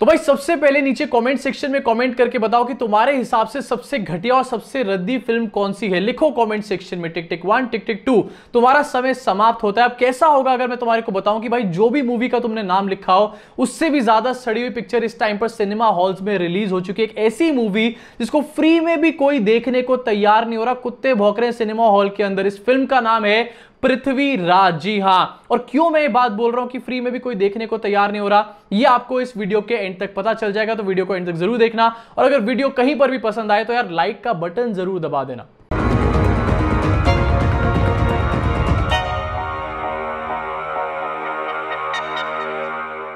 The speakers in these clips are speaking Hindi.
तो भाई सबसे पहले नीचे कमेंट सेक्शन में कमेंट करके बताओ कि तुम्हारे हिसाब से सबसे घटिया और सबसे रद्दी फिल्म कौन सी है लिखो कमेंट सेक्शन में टिक tick one tick tick two तुम्हारा समय समाप्त होता है अब कैसा होगा अगर मैं तुम्हारे को बताऊं कि भाई जो भी मूवी का तुमने नाम लिखा हो उससे भी ज्यादा सड़ी हुई पिक्चर इस टाइम पर सिनेमा हॉल्स में रिलीज हो चुकी है एक ऐसी मूवी जिसको फ्री में भी कोई देखने को तैयार नहीं हो रहा कुत्ते भौकरे सिनेमा हॉल के अंदर इस फिल्म का नाम है पृथ्वीराज जी हाँ और क्यों मैं ये बात बोल रहा हूं कि फ्री में भी कोई देखने को तैयार नहीं हो रहा ये आपको इस वीडियो के एंड तक पता चल जाएगा तो वीडियो को एंड तक जरूर देखना और अगर वीडियो कहीं पर भी पसंद आए तो यार लाइक का बटन जरूर दबा देना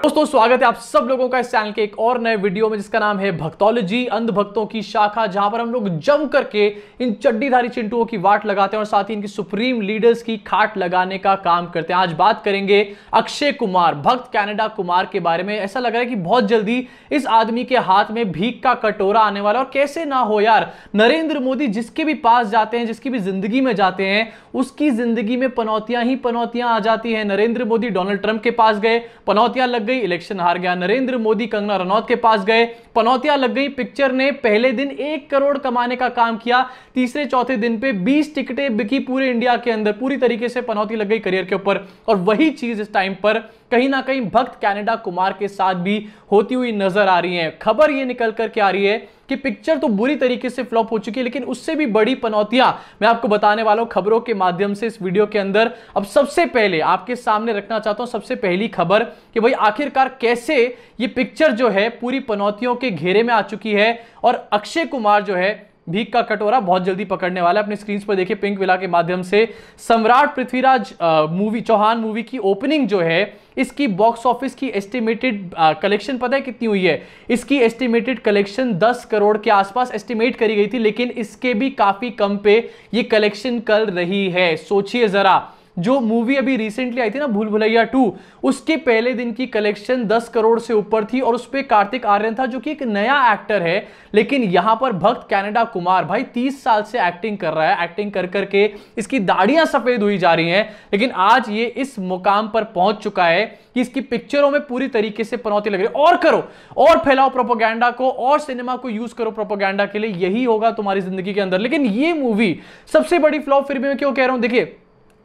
दोस्तों स्वागत है आप सब लोगों का इस चैनल के एक और नए वीडियो में जिसका नाम है भक्तोलॉजी अंध भक्तों की शाखा जहां पर हम लोग जम करके इन चड्डीधारी चिंटुओं की वाट लगाते हैं और साथ ही इनकी सुप्रीम लीडर्स की खाट लगाने का काम करते हैं आज बात करेंगे अक्षय कुमार भक्त कैनेडा कुमार के बारे में ऐसा लग रहा है कि बहुत जल्दी इस आदमी के हाथ में भीख का कटोरा आने वाला और कैसे ना हो यार नरेंद्र मोदी जिसके भी पास जाते हैं जिसकी भी जिंदगी में जाते हैं उसकी जिंदगी में पनौतियां ही पनौतियां आ जाती है नरेंद्र मोदी डोनाल्ड ट्रंप के पास गए पनौतियां लग गई इलेक्शन हार गया नरेंद्र मोदी कंगना रनौत के पास गए पनौतिया लग गई पिक्चर ने पहले दिन एक करोड़ कमाने का काम किया तीसरे चौथे दिन पे 20 टिकटें बिकी पूरे इंडिया के अंदर पूरी तरीके से पनौती लग गई करियर के ऊपर और वही चीज इस टाइम पर कहीं ना कहीं भक्त कैनेडा कुमार के साथ भी होती हुई नजर आ रही है खबर ये निकल करके आ रही है कि पिक्चर तो बुरी तरीके से फ्लॉप हो चुकी है लेकिन उससे भी बड़ी पनौतियां मैं आपको बताने वाला हूं खबरों के माध्यम से इस वीडियो के अंदर अब सबसे पहले आपके सामने रखना चाहता हूं सबसे पहली खबर कि भाई आखिरकार कैसे ये पिक्चर जो है पूरी पनौतियों के घेरे में आ चुकी है और अक्षय कुमार जो है भीख का कटोरा बहुत जल्दी पकड़ने वाला है अपने स्क्रीन पर देखिए पिंक विला के माध्यम से सम्राट पृथ्वीराज मूवी चौहान मूवी की ओपनिंग जो है इसकी बॉक्स ऑफिस की एस्टिमेटेड कलेक्शन पता है कितनी हुई है इसकी एस्टिमेटेड कलेक्शन 10 करोड़ के आसपास एस्टिमेट करी गई थी लेकिन इसके भी काफी कम पे ये कलेक्शन कर रही है सोचिए जरा जो मूवी अभी रिसेंटली आई थी ना भूल भुलैया टू उसके पहले दिन की कलेक्शन 10 करोड़ से ऊपर थी और उस पर कार्तिक आर्यन था जो कि एक नया एक्टर है लेकिन यहां पर भक्त कैनेडा कुमार भाई 30 साल से एक्टिंग कर रहा है एक्टिंग कर करके इसकी दाढ़ियां सफेद हुई जा रही हैं लेकिन आज ये इस मुकाम पर पहुंच चुका है कि इसकी पिक्चरों में पूरी तरीके से पनौती लग रही और करो और फैलाओ प्रोपोगंडा को और सिनेमा को यूज करो प्रोपोगंडा के लिए यही होगा तुम्हारी जिंदगी के अंदर लेकिन ये मूवी सबसे बड़ी फ्लॉप फिर भी मैं क्यों कह रहा हूं देखिए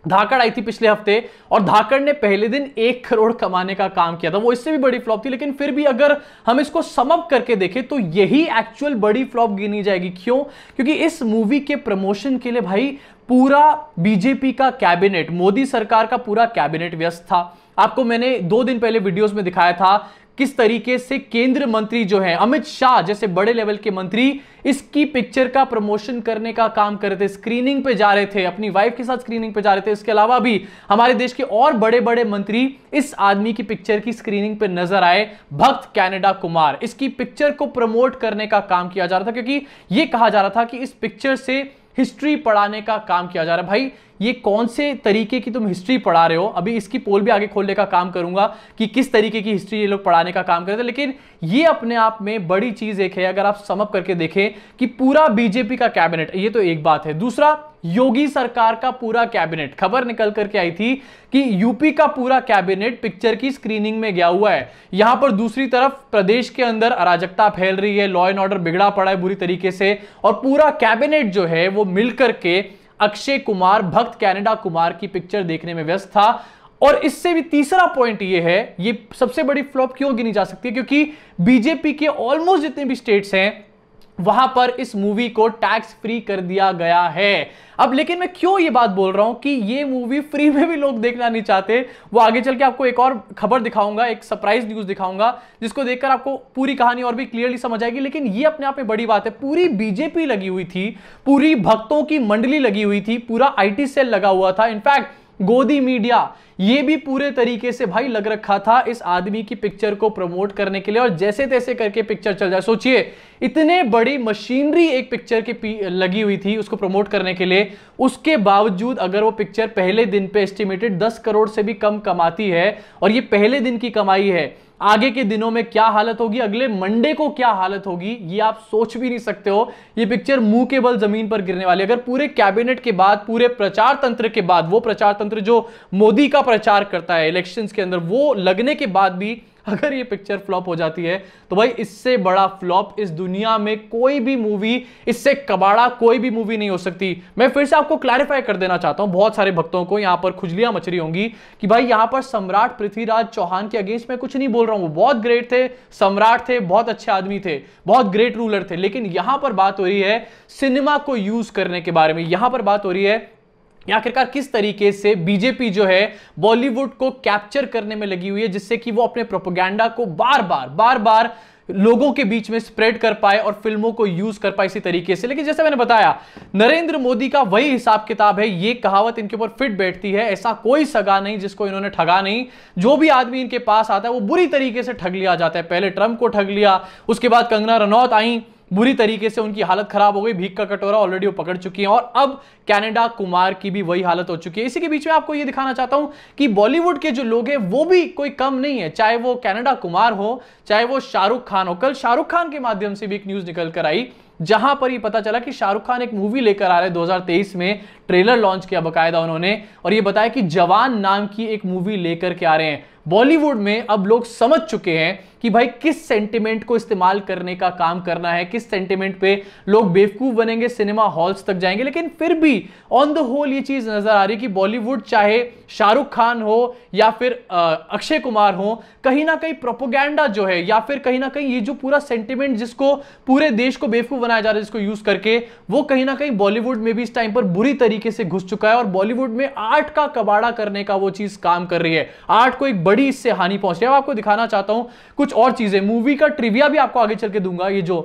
धाकड़ आई थी पिछले हफ्ते और धाकड़ ने पहले दिन एक करोड़ कमाने का काम किया था वो इससे भी बड़ी फ्लॉप थी लेकिन फिर भी अगर हम इसको समअप करके देखें तो यही एक्चुअल बड़ी फ्लॉप गिनी जाएगी क्यों क्योंकि इस मूवी के प्रमोशन के लिए भाई पूरा बीजेपी का कैबिनेट मोदी सरकार का पूरा कैबिनेट व्यस्त था आपको मैंने दो दिन पहले वीडियोस में दिखाया था किस तरीके से केंद्र मंत्री जो है अमित शाह जैसे बड़े लेवल के मंत्री इसकी पिक्चर का प्रमोशन करने का काम कर रहे थे स्क्रीनिंग पे जा रहे थे अपनी वाइफ के साथ स्क्रीनिंग पे जा रहे थे इसके अलावा भी हमारे देश के और बड़े बड़े मंत्री इस आदमी की पिक्चर की स्क्रीनिंग पे नजर आए भक्त कैनेडा कुमार इसकी पिक्चर को प्रमोट करने का काम किया जा रहा था क्योंकि ये कहा जा रहा था कि इस पिक्चर से हिस्ट्री पढ़ाने का काम किया जा रहा है भाई ये कौन से तरीके की तुम हिस्ट्री पढ़ा रहे हो अभी इसकी पोल भी आगे खोलने का काम करूंगा कि किस तरीके की हिस्ट्री ये लोग पढ़ाने का काम करते हैं लेकिन ये अपने आप में बड़ी चीज एक है अगर आप समअप करके देखें कि पूरा बीजेपी का कैबिनेट ये तो एक बात है दूसरा योगी सरकार का पूरा कैबिनेट खबर निकल करके आई थी कि यूपी का पूरा कैबिनेट पिक्चर की स्क्रीनिंग में गया हुआ है यहां पर दूसरी तरफ प्रदेश के अंदर अराजकता फैल रही है लॉ एंड ऑर्डर बिगड़ा पड़ा है बुरी तरीके से और पूरा कैबिनेट जो है वो मिलकर के अक्षय कुमार भक्त कैनेडा कुमार की पिक्चर देखने में व्यस्त था और इससे भी तीसरा पॉइंट ये है ये सबसे बड़ी फ्लॉप क्यों गिनी जा सकती है क्योंकि बीजेपी के ऑलमोस्ट जितने भी स्टेट्स हैं वहां पर इस मूवी को टैक्स फ्री कर दिया गया है अब लेकिन मैं क्यों ये बात बोल रहा हूं कि ये मूवी फ्री में भी लोग देखना नहीं चाहते वो आगे चल के आपको एक और खबर दिखाऊंगा एक सरप्राइज न्यूज दिखाऊंगा जिसको देखकर आपको पूरी कहानी और भी क्लियरली समझ आएगी लेकिन ये अपने आप में बड़ी बात है पूरी बीजेपी लगी हुई थी पूरी भक्तों की मंडली लगी हुई थी पूरा आई सेल लगा हुआ था इनफैक्ट गोदी मीडिया ये भी पूरे तरीके से भाई लग रखा था इस आदमी की पिक्चर को प्रमोट करने के लिए और जैसे तैसे करके पिक्चर चल जाए सोचिए इतने बड़ी मशीनरी एक पिक्चर की लगी हुई थी उसको प्रमोट करने के लिए उसके बावजूद अगर वो पिक्चर पहले दिन पे एस्टिमेटेड 10 करोड़ से भी कम कमाती है और ये पहले दिन की कमाई है आगे के दिनों में क्या हालत होगी अगले मंडे को क्या हालत होगी ये आप सोच भी नहीं सकते हो ये पिक्चर मुंह के बल जमीन पर गिरने वाली अगर पूरे कैबिनेट के बाद पूरे प्रचार तंत्र के बाद वो प्रचार तंत्र जो मोदी का प्रचार करता है इलेक्शंस के अंदर वो लगने के बाद भी अगर ये पिक्चर फ्लॉप हो जाती है तो भाई इससे बड़ा फ्लॉप इस दुनिया में कोई भी मूवी इससे कबाड़ा कोई भी मूवी नहीं हो सकती मैं फिर से आपको क्लैरिफाई कर देना चाहता हूं बहुत सारे भक्तों को यहां पर खुजलियां मचरी होंगी कि भाई यहां पर सम्राट पृथ्वीराज चौहान के अगेंस्ट में कुछ नहीं बोल रहा हूं वो बहुत ग्रेट थे सम्राट थे बहुत अच्छे आदमी थे बहुत ग्रेट रूलर थे लेकिन यहां पर बात हो रही है सिनेमा को यूज करने के बारे में यहां पर बात हो रही है आखिरकार किस तरीके से बीजेपी जो है बॉलीवुड को कैप्चर करने में लगी हुई है जिससे कि वो अपने प्रोपोगंडा को बार बार बार बार लोगों के बीच में स्प्रेड कर पाए और फिल्मों को यूज कर पाए इसी तरीके से लेकिन जैसे मैंने बताया नरेंद्र मोदी का वही हिसाब किताब है ये कहावत इनके ऊपर फिट बैठती है ऐसा कोई सगा नहीं जिसको इन्होंने ठगा नहीं जो भी आदमी इनके पास आता है वो बुरी तरीके से ठग लिया जाता है पहले ट्रंप को ठग लिया उसके बाद कंगना रनौत आई बुरी तरीके से उनकी हालत खराब हो गई भीख का कटोरा ऑलरेडी वो पकड़ चुकी है और अब कैनेडा कुमार की भी वही हालत हो चुकी है इसी के बीच में आपको ये दिखाना चाहता हूं कि बॉलीवुड के जो लोग हैं वो भी कोई कम नहीं है चाहे वो कैनेडा कुमार हो चाहे वो शाहरुख खान हो कल शाहरुख खान के माध्यम से भी एक न्यूज निकल कर आई जहां पर ये पता चला कि शाहरुख खान एक मूवी लेकर आ रहे 2023 में ट्रेलर लॉन्च किया बकायदा उन्होंने और ये बताया कि जवान नाम की एक मूवी लेकर के आ रहे हैं बॉलीवुड में अब लोग समझ चुके हैं कि भाई किस सेंटिमेंट को इस्तेमाल करने का काम करना है किस सेंटिमेंट पे लोग बेवकूफ बनेंगे सिनेमा हॉल्स तक जाएंगे लेकिन फिर भी ऑन द होल ये चीज नजर आ रही कि बॉलीवुड चाहे शाहरुख खान हो या फिर अक्षय कुमार हो कहीं ना कहीं प्रोपोगंडा जो है या फिर कहीं ना कहीं ये जो पूरा सेंटिमेंट जिसको पूरे देश को बेवकूफ बनाया जा रहा है जिसको यूज करके वो कहीं ना कहीं बॉलीवुड में भी इस टाइम पर बुरी तरीके से घुस चुका है और बॉलीवुड में आर्ट का कबाड़ा करने का वो चीज काम कर रही है आर्ट को एक बड़ी इससे हानि पहुंच रही है आपको दिखाना चाहता हूं कुछ और चीजें मूवी का ट्रिविया भी आपको आगे चल के दूंगा ये जो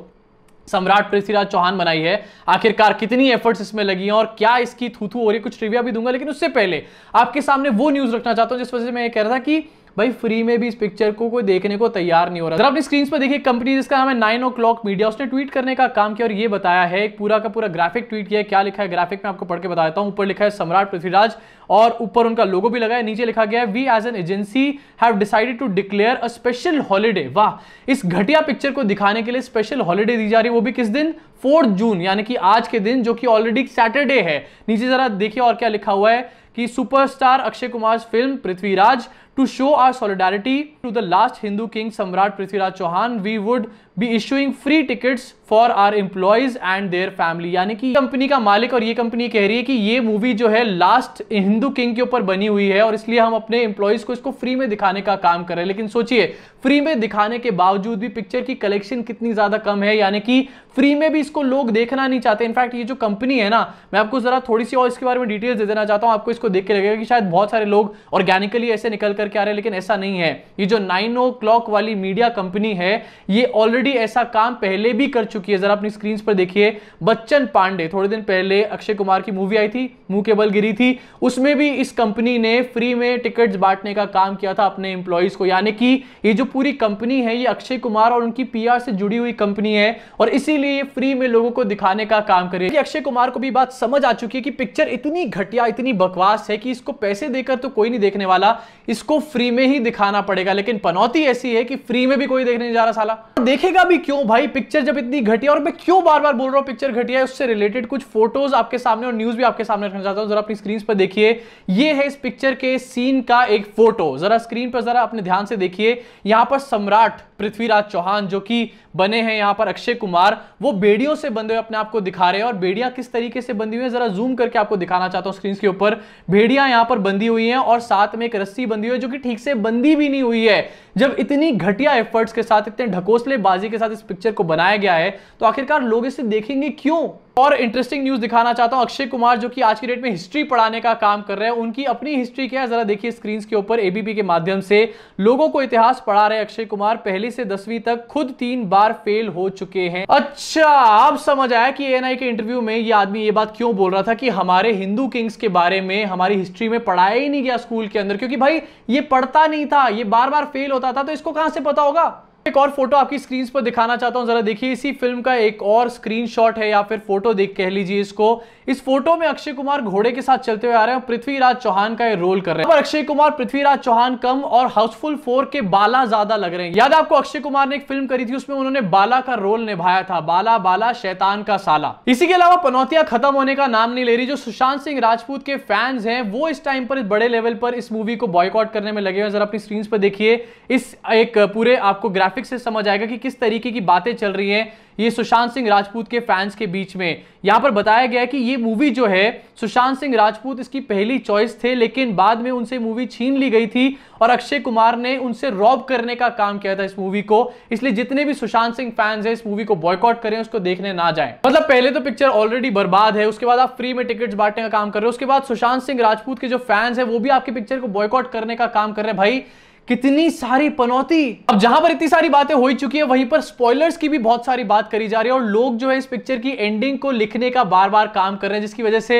सम्राट पृथ्वीराज चौहान बनाई है आखिरकार कितनी एफर्ट्स इसमें लगी हैं और क्या इसकी थूथू हो रही है कुछ ट्रिविया भी दूंगा लेकिन उससे पहले आपके सामने वो न्यूज रखना चाहता हूं जिस वजह से मैं ये कह रहा था कि भाई फ्री में भी इस पिक्चर को कोई देखने को तैयार नहीं हो रहा अपनी स्क्रीन पर देखिए कंपनी जिसका नाम है नाइन ओ क्लॉक मीडिया उसने ट्वीट करने का काम किया और ये बताया है एक पूरा का पूरा ग्राफिक ट्वीट किया क्या लिखा है ग्राफिक में आपको पढ़ के बता देता हूँ ऊपर लिखा है सम्राट पृथ्वीराज और ऊपर उनका लोगो भी लगा है नीचे लिखा गया है we as an agency have decided to declare a special holiday वाह इस घटिया पिक्चर को दिखाने के लिए स्पेशल हॉलीडे दी जा रही है वो भी किस दिन फोर्थ जून यानी कि आज के दिन जो कि ऑलरेडी सैटरडे है नीचे जरा देखिए और क्या लिखा हुआ है कि superstar Akshay Kumar film Prithviraj to show our solidarity to the last Hindu king Samrat Prithviraj Chauhan we would be issuing free tickets for our employees and their family यानी कि कंपनी का मालिक और ये कंपनी कह रही है कि ये मूवी जो है लास्ट हिंदू किंग के ऊपर बनी हुई है और इसलिए हम अपने एम्प्लॉयज को इसको फ्री में दिखाने का काम कर रहे हैं लेकिन सोचिए फ्री में दिखाने के बावजूद भी पिक्चर की कलेक्शन कितनी ज्यादा कम है यानी कि फ्री में भी इसको लोग देखना नहीं चाहते इनफैक्ट ये जो कंपनी है ना मैं आपको जरा थोड़ी सी और इसके बारे में डिटेल्स दे देना चाहता हूँ आपको इसको देख के लगेगा कि शायद बहुत सारे लोग ऑर्गेनिकली ऐसे निकल करके आ रहे हैं लेकिन ऐसा नहीं है ये जो नाइन ओ क्लॉक वाली मीडिया कंपनी है ये ऑलरेडी ऑलरेडी ऐसा काम पहले भी कर चुकी है जरा अपनी स्क्रीन पर देखिए बच्चन पांडे थोड़े दिन पहले अक्षय कुमार की मूवी आई थी मुंह के बल गिरी थी उसमें भी इस कंपनी ने फ्री में टिकट्स बांटने का काम किया था अपने एम्प्लॉयज को यानी कि ये जो पूरी कंपनी है ये अक्षय कुमार और उनकी पी से जुड़ी हुई कंपनी है और इसीलिए ये फ्री में लोगों को दिखाने का काम करे अक्षय कुमार को भी बात समझ आ चुकी है कि पिक्चर इतनी घटिया इतनी बकवास है कि इसको पैसे देकर तो कोई नहीं देखने वाला इसको फ्री में ही दिखाना पड़ेगा लेकिन पनौती ऐसी है कि फ्री में भी कोई देखने नहीं जा रहा साला देखे समझेगा भी क्यों भाई पिक्चर जब इतनी घटिया और मैं क्यों बार बार बोल रहा हूं पिक्चर घटिया है उससे रिलेटेड कुछ फोटोज आपके सामने और न्यूज भी आपके सामने रखना चाहता हूं जरा अपनी स्क्रीन पर देखिए ये है इस पिक्चर के सीन का एक फोटो जरा स्क्रीन पर जरा अपने ध्यान से देखिए यहां पर सम्राट पृथ्वीराज चौहान जो कि बने हैं यहां पर अक्षय कुमार वो बेड़ियों से बंधे हुए अपने आप को दिखा रहे हैं और बेड़िया किस तरीके से बंधी हुई है जरा जूम करके आपको दिखाना चाहता हूं स्क्रीन के ऊपर भेड़िया यहां पर बंधी हुई है और साथ में एक रस्सी बंधी हुई है जो कि ठीक से बंदी भी नहीं हुई है जब इतनी घटिया एफर्ट्स के साथ इतने ढकोसलेबाजी अंदाजे के साथ इस पिक्चर को बनाया गया है तो आखिरकार लोग इसे देखेंगे क्यों और इंटरेस्टिंग न्यूज दिखाना चाहता हूं अक्षय कुमार जो कि आज की डेट में हिस्ट्री पढ़ाने का काम कर रहे हैं उनकी अपनी हिस्ट्री क्या है जरा देखिए स्क्रीन के ऊपर एबीपी के माध्यम से लोगों को इतिहास पढ़ा रहे अक्षय कुमार पहली से दसवीं तक खुद तीन बार फेल हो चुके हैं अच्छा आप समझ आया कि एन के इंटरव्यू में ये आदमी ये बात क्यों बोल रहा था कि हमारे हिंदू किंग्स के बारे में हमारी हिस्ट्री में पढ़ाया ही नहीं गया स्कूल के अंदर क्योंकि भाई ये पढ़ता नहीं था ये बार बार फेल होता था तो इसको कहां से पता होगा एक और फोटो आपकी स्क्रीन पर दिखाना चाहता हूं जरा देखिए इसी फिल्म का एक और स्क्रीनशॉट है या फिर फोटो देख कह लीजिए इसको इस फोटो में अक्षय कुमार घोड़े के साथ चलते हुए आ रहे हैं पृथ्वीराज चौहान का रोल कर रहे हैं अक्षय कुमार पृथ्वीराज चौहान कम और हाउसफुल फोर के बाला ज्यादा लग रहे हैं याद आपको अक्षय कुमार ने एक फिल्म करी थी उसमें उन्होंने बाला का रोल निभाया था बाला बाला शैतान का साला इसी के अलावा पनौतिया खत्म होने का नाम नहीं ले रही जो सुशांत सिंह राजपूत के फैंस है वो इस टाइम पर बड़े लेवल पर इस मूवी को बॉयकॉट करने में लगे हुए जरा अपनी स्क्रीन पर देखिए इस एक पूरे आपको ग्राफिक ग्राफिक से समझ आएगा कि किस तरीके की बातें चल रही हैं ये सुशांत सिंह राजपूत के फैंस के बीच में यहां पर बताया गया है कि ये मूवी जो है सुशांत सिंह राजपूत इसकी पहली चॉइस थे लेकिन बाद में उनसे मूवी छीन ली गई थी और अक्षय कुमार ने उनसे रॉब करने का काम किया था इस मूवी को इसलिए जितने भी सुशांत सिंह फैंस है इस मूवी को बॉयकॉट करें उसको देखने ना जाए मतलब पहले तो पिक्चर ऑलरेडी बर्बाद है उसके बाद आप फ्री में टिकट बांटने का काम कर रहे हो उसके बाद सुशांत सिंह राजपूत के जो फैंस है वो भी आपकी पिक्चर को बॉयकॉट करने का काम कर रहे हैं भाई कितनी सारी पनौती अब जहां पर इतनी सारी बातें हो ही चुकी है वहीं पर स्पॉयलर्स की भी बहुत सारी बात करी जा रही है और लोग जो है इस पिक्चर की एंडिंग को लिखने का बार बार काम कर रहे हैं जिसकी वजह से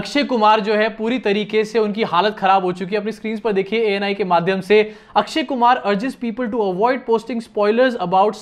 अक्षय कुमार जो है पूरी तरीके से उनकी हालत खराब हो चुकी है अपनी स्क्रीन पर देखिए एएनआई के माध्यम से Akshay Kumar urges people to avoid posting spoilers about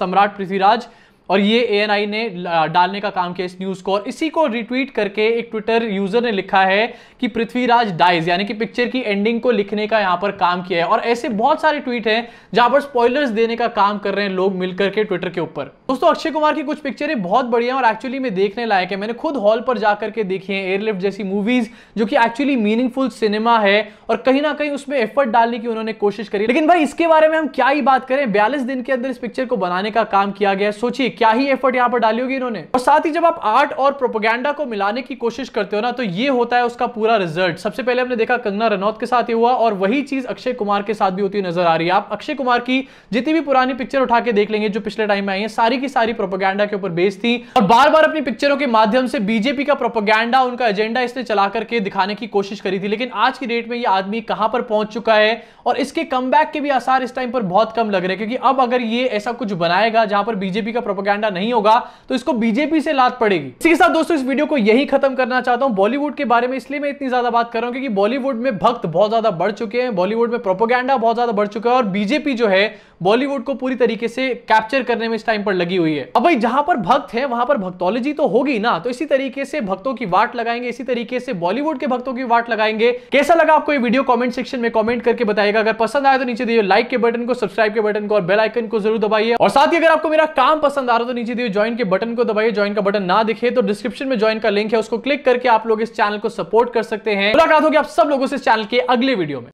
Samrat Prithviraj और ये ए ने डालने का काम किया इस न्यूज़ को और इसी को रिट्वीट करके एक ट्विटर यूज़र ने लिखा है कि पृथ्वीराज डाइज यानी कि पिक्चर की एंडिंग को लिखने का यहां पर काम किया है और ऐसे बहुत सारे ट्वीट हैं जहां पर स्पॉयलर्स देने का काम कर रहे हैं लोग मिलकर के ट्विटर के ऊपर दोस्तों अक्षय कुमार की कुछ पिक्चरें बहुत बढ़िया और एक्चुअली में देखने लायक है मैंने खुद हॉल पर जाकर के देखी है एयरलिफ्ट जैसी मूवीज जो कि एक्चुअली मीनिंगफुल सिनेमा है और कहीं ना कहीं उसमें एफर्ट डालने की उन्होंने कोशिश करी लेकिन भाई इसके बारे में हम क्या ही बात करें बयालीस दिन के अंदर इस पिक्चर को बनाने का काम किया गया सोचिए क्या ही एफर्ट यहाँ पर डाली होगी इन्होंने और साथ ही जब आप आर्ट और प्रोपोगेंडा को मिलाने की कोशिश करते हो ना तो ये होता है उसका पूरा रिजल्ट सबसे पहले हमने देखा कंगना रनौत के साथ ये हुआ और वही चीज अक्षय कुमार के साथ भी होती नजर आ रही है आप अक्षय कुमार की जितनी भी पुरानी पिक्चर उठा के देख लेंगे जो पिछले टाइम में आई है सारी सारी की सारी प्रोपोगंडा के ऊपर बेस थी और बार बार अपनी पिक्चरों के माध्यम से बीजेपी का प्रोपोगंडा उनका एजेंडा इसने चला करके दिखाने की कोशिश करी थी लेकिन आज की डेट में ये आदमी कहां पर पहुंच चुका है और इसके कम के भी आसार इस टाइम पर बहुत कम लग रहे हैं क्योंकि अब अगर ये ऐसा कुछ बनाएगा जहां पर बीजेपी का प्रोपोगंडा नहीं होगा तो इसको बीजेपी से लात पड़ेगी इसी के साथ दोस्तों इस वीडियो को यही खत्म करना चाहता हूं बॉलीवुड के बारे में इसलिए मैं इतनी ज्यादा बात कर रहा हूं क्योंकि बॉलीवुड में भक्त बहुत ज्यादा बढ़ चुके हैं बॉलीवुड में प्रोपोगंडा बहुत ज्यादा बढ़ चुका है और बीजेपी जो है बॉलीवुड को पूरी तरीके से कैप्चर करने में इस टाइम पर लगी हुई है अब भाई जहां पर भक्त है वहां पर भक्तोलॉजी तो होगी ना तो इसी तरीके से भक्तों की वाट लगाएंगे इसी तरीके से बॉलीवुड के भक्तों की वाट लगाएंगे कैसा लगा आपको ये वीडियो कमेंट सेक्शन में कमेंट करके बताएगा अगर पसंद आया तो नीचे दिए लाइक के बटन को सब्सक्राइब के बटन को और बेल आइकन को जरूर दबाइए और साथ ही अगर आपको मेरा काम पसंद आ रहा तो नीचे दिए ज्वाइन के बटन को दबाइए ज्वाइन का बटन ना दिखे तो डिस्क्रिप्शन में ज्वाइन का लिंक है उसको क्लिक करके आप लोग इस चैनल को सपोर्ट कर सकते हैं मुलाकात होगी आप सब लोगों से चैनल के अगले वीडियो में